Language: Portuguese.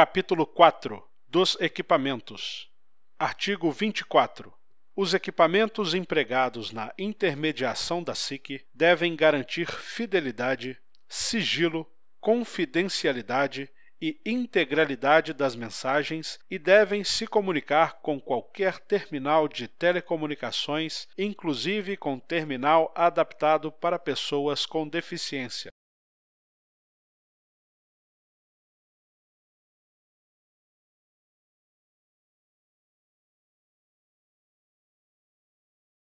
Capítulo 4 dos equipamentos. Artigo 24. Os equipamentos empregados na intermediação da SIC devem garantir fidelidade, sigilo, confidencialidade e integralidade das mensagens e devem se comunicar com qualquer terminal de telecomunicações, inclusive com terminal adaptado para pessoas com deficiência.